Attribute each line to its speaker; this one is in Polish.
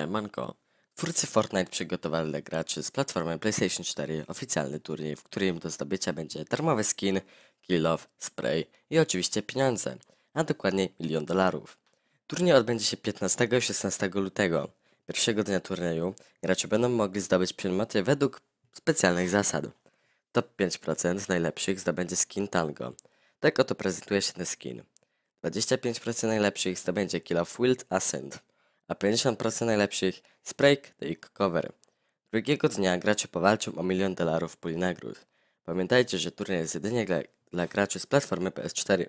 Speaker 1: Siemanko. Twórcy Fortnite przygotowali dla graczy z platformy PlayStation 4 oficjalny turniej, w którym do zdobycia będzie darmowy skin, kill off, spray i oczywiście pieniądze, a dokładnie milion dolarów. Turniej odbędzie się 15 i 16 lutego. Pierwszego dnia turnieju gracze będą mogli zdobyć przedmioty według specjalnych zasad. Top 5% najlepszych zdobędzie skin Tango. Tak oto prezentuje się ten skin. 25% najlepszych zdobędzie Kill off Wild Ascent a 50% najlepszych z Break the Cover. Drugiego dnia gracze powalczą o milion dolarów puli nagród. Pamiętajcie, że turniej jest jedynie dla, dla graczy z platformy PS4.